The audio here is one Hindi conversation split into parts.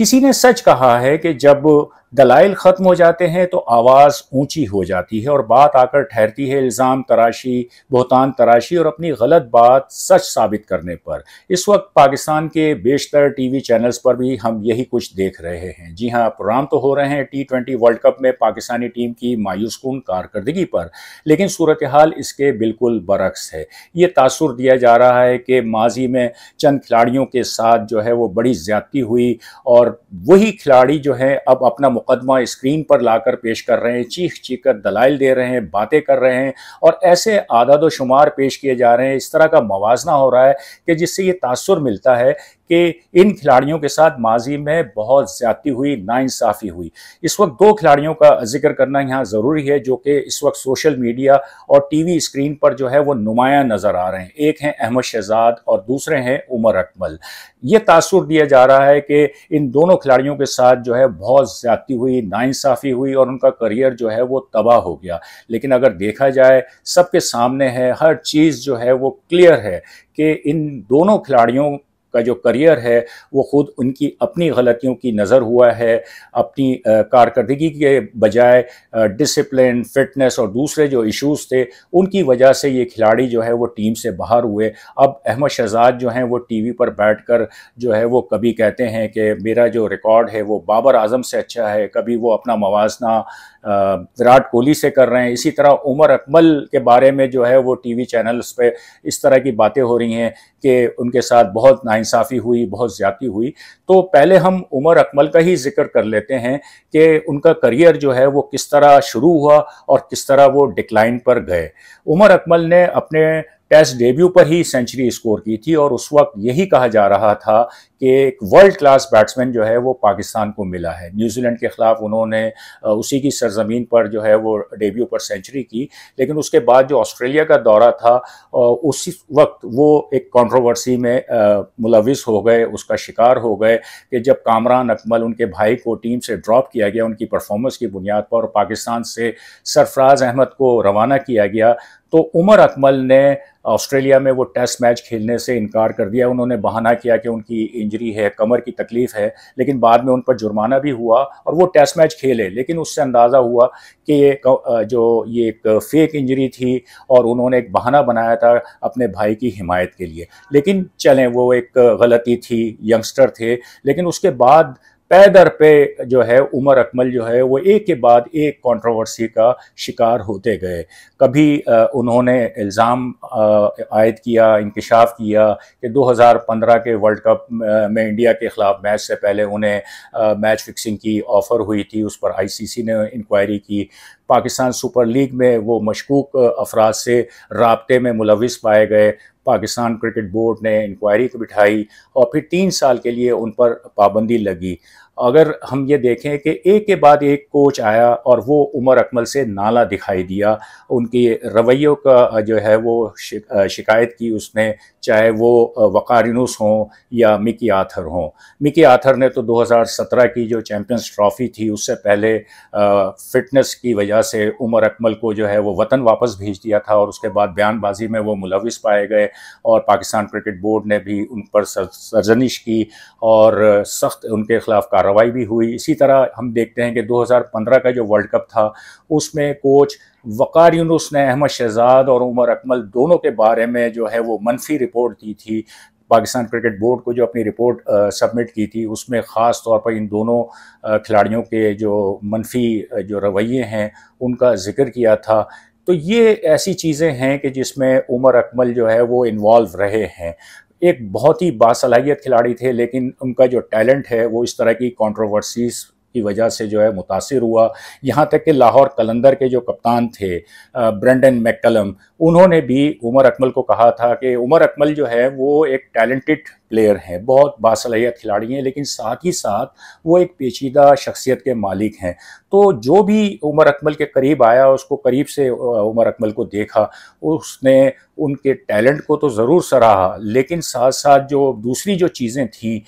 किसी ने सच कहा है कि जब दलाइल ख़त्म हो जाते हैं तो आवाज़ ऊंची हो जाती है और बात आकर ठहरती है इल्ज़ाम तराशी बहतान तराशी और अपनी गलत बात सच साबित करने पर इस वक्त पाकिस्तान के बेशतर टीवी चैनल्स पर भी हम यही कुछ देख रहे हैं जी हाँ प्रोग्राम तो हो रहे हैं टी ट्वेंटी वर्ल्ड कप में पाकिस्तानी टीम की मायूसकून कारकर्दगी पर लेकिन सूरत हाल इसके बिल्कुल बरक्स है ये तासर दिया जा रहा है कि माजी में चंद खिलाड़ियों के साथ जो है वो बड़ी ज़्यादती हुई और वही खिलाड़ी जो है अब अपना मुकदमा स्क्रीन पर लाकर पेश कर रहे हैं चीख चीख कर दलाइल दे रहे हैं बातें कर रहे हैं और ऐसे आदाद शुमार पेश किए जा रहे हैं इस तरह का मुजना हो रहा है कि जिससे ये तासर मिलता है कि इन खिलाड़ियों के साथ माजी में बहुत ज्यादा हुई नाइंसाफ़ी हुई इस वक्त दो खिलाड़ियों का जिक्र करना यहाँ ज़रूरी है जो कि इस वक्त सोशल मीडिया और टीवी स्क्रीन पर जो है वो नुमाया नज़र आ रहे हैं एक हैं अहमद शहजाद और दूसरे हैं उमर अकमल ये तासुर दिया जा रहा है कि इन दोनों खिलाड़ियों के साथ जो है बहुत ज्यादा हुई नाइंसाफ़ी हुई और उनका करियर जो है वो तबाह हो गया लेकिन अगर देखा जाए सबके सामने है हर चीज़ जो है वो क्लियर है कि इन दोनों खिलाड़ियों का जो करियर है वो ख़ुद उनकी अपनी गलतियों की नज़र हुआ है अपनी कारकर्दगी के बजाय डिसिप्लिन फिटनेस और दूसरे जो इश्यूज थे उनकी वजह से ये खिलाड़ी जो है वो टीम से बाहर हुए अब अहमद शहजाद जो हैं वो टीवी पर बैठकर जो है वो कभी कहते हैं कि मेरा जो रिकॉर्ड है वो बाबर आजम से अच्छा है कभी वो अपना मवाजना विराट कोहली से कर रहे हैं इसी तरह उमर अकमल के बारे में जो है वो टीवी चैनल्स पे इस तरह की बातें हो रही हैं कि उनके साथ बहुत नाइंसाफ़ी हुई बहुत ज़्यादा हुई तो पहले हम उमर अकमल का ही जिक्र कर लेते हैं कि उनका करियर जो है वो किस तरह शुरू हुआ और किस तरह वो डिक्लाइन पर गए उमर अकमल ने अपने टेस्ट डेब्यू पर ही सेंचुरी स्कोर की थी और उस वक्त यही कहा जा रहा था कि एक वर्ल्ड क्लास बैट्समैन जो है वो पाकिस्तान को मिला है न्यूजीलैंड के ख़िलाफ़ उन्होंने उसी की सरजमीन पर जो है वो डेब्यू पर सेंचुरी की लेकिन उसके बाद जो ऑस्ट्रेलिया का दौरा था उसी वक्त वो एक कॉन्ट्रोवर्सी में मुलविस हो गए उसका शिकार हो गए कि जब कामरान अकमल उनके भाई को टीम से ड्रॉप किया गया उनकी परफॉर्मेंस की बुनियाद पर और पाकिस्तान से सरफराज अहमद को रवाना किया गया तो उमर अकमल ने ऑस्ट्रेलिया में वो टेस्ट मैच खेलने से इनकार कर दिया उन्होंने बहाना किया कि उनकी इंजरी है कमर की तकलीफ है लेकिन बाद में उन पर जुर्माना भी हुआ और वो टेस्ट मैच खेले लेकिन उससे अंदाज़ा हुआ कि ये जो ये एक फेक इंजरी थी और उन्होंने एक बहाना बनाया था अपने भाई की हिमायत के लिए लेकिन चलें वो एक गलती थी यंगस्टर थे लेकिन उसके बाद पैदर पे जो है उमर अकमल जो है वो एक के बाद एक कंट्रोवर्सी का शिकार होते गए कभी उन्होंने इल्ज़ाम आयद किया इंकशाफ किया कि 2015 के वर्ल्ड कप में इंडिया के ख़िलाफ़ मैच से पहले उन्हें मैच फिक्सिंग की ऑफ़र हुई थी उस पर आईसीसी ने इंक्वायरी की पाकिस्तान सुपर लीग में वो मशकूक अफराद से रबते में मुलविस पाए गए पाकिस्तान क्रिकेट बोर्ड ने इंक्वायरी को बिठाई और फिर तीन साल के लिए उन पर पाबंदी लगी अगर हम ये देखें कि एक के बाद एक कोच आया और वो उमर अकमल से नाला दिखाई दिया उनकी रवैयों का जो है वो शिकायत की उसने चाहे वो वकारिनूस हों या मिकी आथर हों मिकी आथर ने तो 2017 की जो चैम्पियंस ट्रॉफ़ी थी उससे पहले फ़िटनेस की वजह से उमर अकमल को जो है वो वतन वापस भेज दिया था और उसके बाद बयानबाजी में वो मुलविस पाए गए और पाकिस्तान क्रिकेट बोर्ड ने भी उन पर सरजनिश की और सख्त उनके खिलाफ कार्रवाई कार्रवाई भी हुई इसी तरह हम देखते हैं कि 2015 का जो वर्ल्ड कप था उसमें कोच वक़ार यूनुस ने अहमद शहजाद और उमर अकमल दोनों के बारे में जो है वो मनफी रिपोर्ट दी थी पाकिस्तान क्रिकेट बोर्ड को जो अपनी रिपोर्ट सबमिट की थी उसमें ख़ास तौर पर इन दोनों खिलाड़ियों के जो मनफी जो रवैये हैं उनका जिक्र किया था तो ये ऐसी चीज़ें हैं कि जिसमें उमर अकमल जो है वो इन्वॉल्व रहे हैं एक बहुत ही बासलाहियत खिलाड़ी थे लेकिन उनका जो टैलेंट है वो इस तरह की कॉन्ट्रोवर्सीज़ की वजह से जो है मुतासर हुआ यहाँ तक कि लाहौर कलंदर के जो कप्तान थे ब्रेंडन मैकलम उन्होंने भी उमर अकमल को कहा था कि उमर अकमल जो है वो एक टैलेंटेड प्लेयर हैं बहुत बासलाहियत खिलाड़ी हैं लेकिन साथ ही साथ वो एक पेचीदा शख्सियत के मालिक हैं तो जो भी उमर अकमल के करीब आया उसको करीब से उमर अकमल को देखा उसने उनके टैलेंट को तो ज़रूर सराहा लेकिन साथ साथ जो दूसरी जो चीज़ें थीं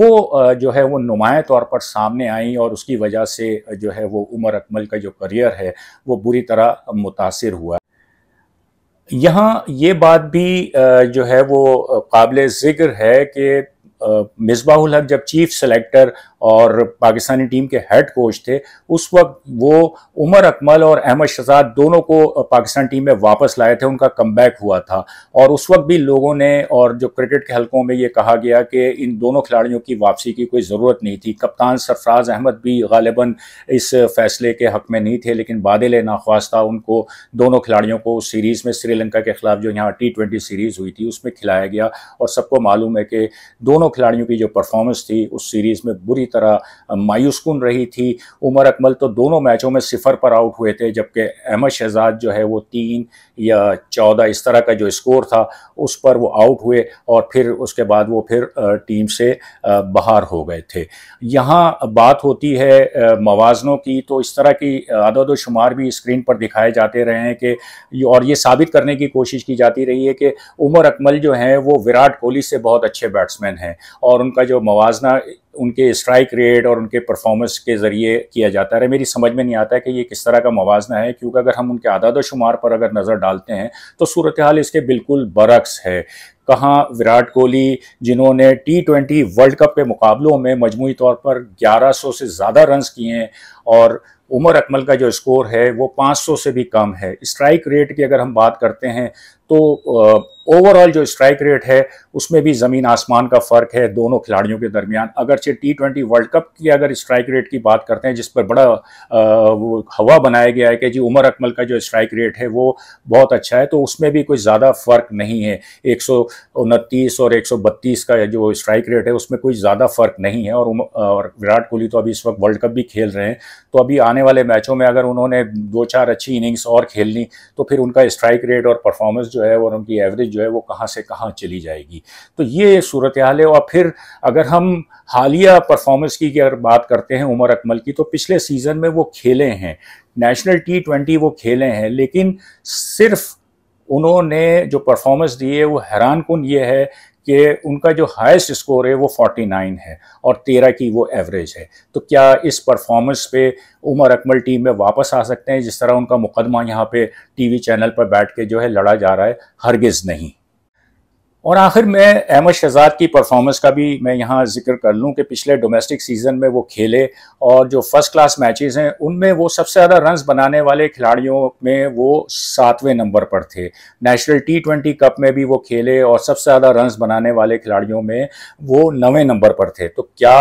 वो जो है वो नुमाया तौर पर सामने आई और उसकी वजह से जो है वो उमर अकमल का जो करियर है वो बुरी तरह मुतासर हुआ यहाँ ये बात भी जो है वो काबिल ज़िक्र है कि मिसबाहुल हक जब चीफ सेलेक्टर और पाकिस्तानी टीम के हेड कोच थे उस वक्त वो उमर अकमल और अहमद शहजाद दोनों को पाकिस्तान टीम में वापस लाए थे उनका कम हुआ था और उस वक्त भी लोगों ने और जो क्रिकेट के हलकों में ये कहा गया कि इन दोनों खिलाड़ियों की वापसी की कोई ज़रूरत नहीं थी कप्तान सरफराज अहमद भी गालिबा इस फैसले के हक में नहीं थे लेकिन बादल नाख्वास्ता उनको दोनों खिलाड़ियों को उस सीरीज़ में श्रीलंका के खिलाफ जो यहाँ टी सीरीज़ हुई थी उसमें खिलाया गया और सबको मालूम है कि दोनों खिलाड़ियों की जो परफॉर्मेंस थी उस सीरीज़ में बुरी तरह मायूसकुन रही थी उमर अकमल तो दोनों मैचों में सिफर पर आउट हुए थे जबकि अहमद शहजाद जो है वो तीन या चौदह इस तरह का जो स्कोर था उस पर वो आउट हुए और फिर उसके बाद वो फिर टीम से बाहर हो गए थे यहाँ बात होती है मवाजनों की तो इस तरह की आदद शुमार भी स्क्रीन पर दिखाए जाते रहे हैं कि और ये साबित करने की कोशिश की जाती रही है कि उमर अकमल जो हैं वो विराट कोहली से बहुत अच्छे बैट्समैन हैं और उनका जो मवाजना उनके स्ट्राइक रेट और उनके परफॉर्मेंस के ज़रिए किया जाता है मेरी समझ में नहीं आता है कि ये किस तरह का मवाजना है क्योंकि अगर हम उनके आदाद शुमार पर अगर नज़र डालते हैं तो सूरत हाल इसके बिल्कुल बरक्स है कहाँ विराट कोहली जिन्होंने टी ट्वेंटी वर्ल्ड कप के मुकाबलों में मजमू तौर पर 1100 से ज़्यादा रन्स किए हैं और उमर अकमल का जो स्कोर है वो 500 से भी कम है स्ट्राइक रेट की अगर हम बात करते हैं तो ओवरऑल जो स्ट्राइक रेट है उसमें भी ज़मीन आसमान का फ़र्क है दोनों खिलाड़ियों के दरमियान अगरचे टी ट्वेंटी वर्ल्ड कप की अगर स्ट्राइक रेट की बात करते हैं जिस पर बड़ा आ, वो हवा बनाया गया है कि जी उमर अकमल का जो स्ट्राइक रेट है वो बहुत अच्छा है तो उसमें भी कोई ज़्यादा फ़र्क नहीं है एक और एक का जो स्ट्राइक रेट है उसमें कोई ज़्यादा फ़र्क नहीं है और, और विराट कोहली तो अभी इस वक्त वर्ल्ड कप भी खेल रहे हैं तो अभी आने आने वाले मैचों में अगर उन्होंने दो चार अच्छी इनिंग्स और खेलनी तो फिर उनका स्ट्राइक रेट और परफॉर्मेंस जो है और उनकी एवरेज जो है वो कहाँ से कहाँ चली जाएगी तो ये सूरत हाल है और फिर अगर हम हालिया परफॉर्मेंस की अगर बात करते हैं उमर अकमल की तो पिछले सीजन में वो खेले हैं नेशनल टी ट्वेंटी वो खेले हैं लेकिन सिर्फ उन्होंने जो परफॉर्मेंस दी है वो हैरान कन ये है कि उनका जो हाईएस्ट स्कोर है वो 49 है और 13 की वो एवरेज है तो क्या इस परफॉर्मेंस पे उमर अकमल टीम में वापस आ सकते हैं जिस तरह उनका मुकदमा यहाँ पे टीवी चैनल पर बैठ के जो है लड़ा जा रहा है हरगिज़ नहीं और आखिर मैं अहमद शहजाद की परफॉर्मेंस का भी मैं यहाँ जिक्र कर लूँ कि पिछले डोमेस्टिक सीज़न में वो खेले और जो फर्स्ट क्लास मैचेस हैं उनमें वो सबसे ज़्यादा रन बनाने वाले खिलाड़ियों में वो सातवें नंबर पर थे नेशनल टी ट्वेंटी कप में भी वो खेले और सबसे ज़्यादा रन बनाने वाले खिलाड़ियों में वो नवें नंबर पर थे तो क्या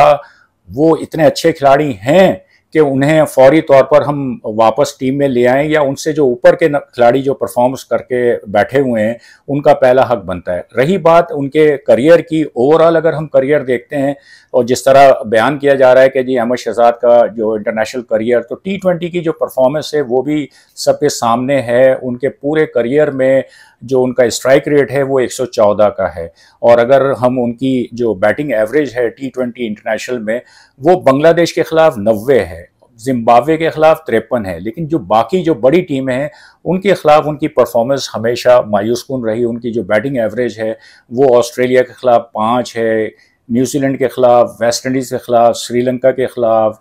वो इतने अच्छे खिलाड़ी हैं कि उन्हें फौरी तौर पर हम वापस टीम में ले आएं या उनसे जो ऊपर के खिलाड़ी जो परफॉर्मेंस करके बैठे हुए हैं उनका पहला हक बनता है रही बात उनके करियर की ओवरऑल अगर हम करियर देखते हैं और जिस तरह बयान किया जा रहा है कि जी अहमद शहजाद का जो इंटरनेशनल करियर तो टी की जो परफॉर्मेंस है वो भी सबके सामने है उनके पूरे करियर में जो उनका स्ट्राइक रेट है वो 114 का है और अगर हम उनकी जो बैटिंग एवरेज है टी ट्वेंटी इंटरनेशनल में वो बांग्लादेश के ख़िलाफ़ नब्बे है जिम्बाब्वे के ख़िलाफ़ तिरपन है लेकिन जो बाकी जो बड़ी टीमें हैं उनके ख़िलाफ़ उनकी परफॉर्मेंस हमेशा मायूस कन रही उनकी जो बैटिंग एवरेज है वो ऑस्ट्रेलिया के ख़िलाफ़ पाँच है न्यूजीलैंड के ख़िलाफ़ वेस्ट इंडीज़ के ख़िलाफ़ श्रीलंका के ख़िलाफ़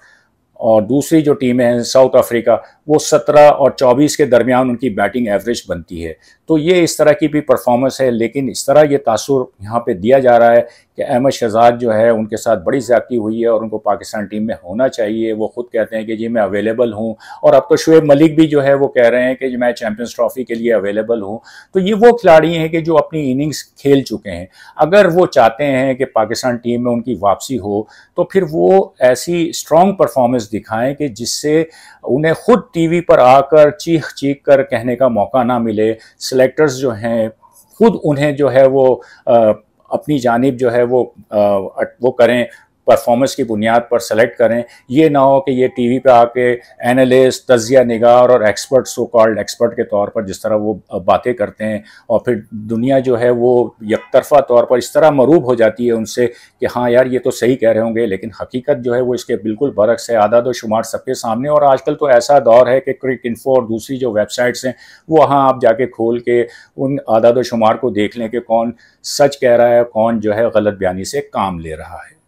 और दूसरी जो टीमें हैं साउथ अफ्रीका वो 17 और 24 के दरमियान उनकी बैटिंग एवरेज बनती है तो ये इस तरह की भी परफॉर्मेंस है लेकिन इस तरह ये तासुर यहाँ पे दिया जा रहा है कि अहमद शहजाद जो है उनके साथ बड़ी ज़्यादती हुई है और उनको पाकिस्तान टीम में होना चाहिए वो खुद कहते हैं कि जी मैं अवेलेबल हूँ और अब तो शुएब मलिक भी जो है वो कह रहे हैं कि मैं चैम्पियंस ट्रॉफी के लिए अवेलेबल हूँ तो ये वो खिलाड़ी हैं कि जो अपनी इनिंग्स खेल चुके हैं अगर वो चाहते हैं कि पाकिस्तान टीम में उनकी वापसी हो तो फिर वो ऐसी स्ट्रॉन्ग परफॉर्मेंस दिखाएं कि जिससे उन्हें खुद वी पर आकर चीख चीख कर कहने का मौका ना मिले सेलेक्टर्स जो हैं खुद उन्हें जो है वो आ, अपनी जानब जो है वो आ, वो करें परफॉर्मेंस की बुनियाद पर सेलेक्ट करें ये ना हो कि ये टीवी पे आके एनालिस्ट तजिया निगार और एक्सपर्ट सो कॉल्ड एक्सपर्ट के तौर पर जिस तरह वो बातें करते हैं और फिर दुनिया जो है वो यकतरफा तौर पर इस तरह मरूब हो जाती है उनसे कि हाँ यार ये तो सही कह रहे होंगे लेकिन हकीकत जो है वो इसके बिल्कुल बरक्स है आदाद व शुमार सबके सामने और आजकल तो ऐसा दौर है कि क्रिक इन्फो और दूसरी जो वेबसाइट्स हैं वहाँ आप जाके खोल के उन आदाद व शुमार को देख लें कि कौन सच कह रहा है कौन जो है गलत बयानी से काम ले रहा है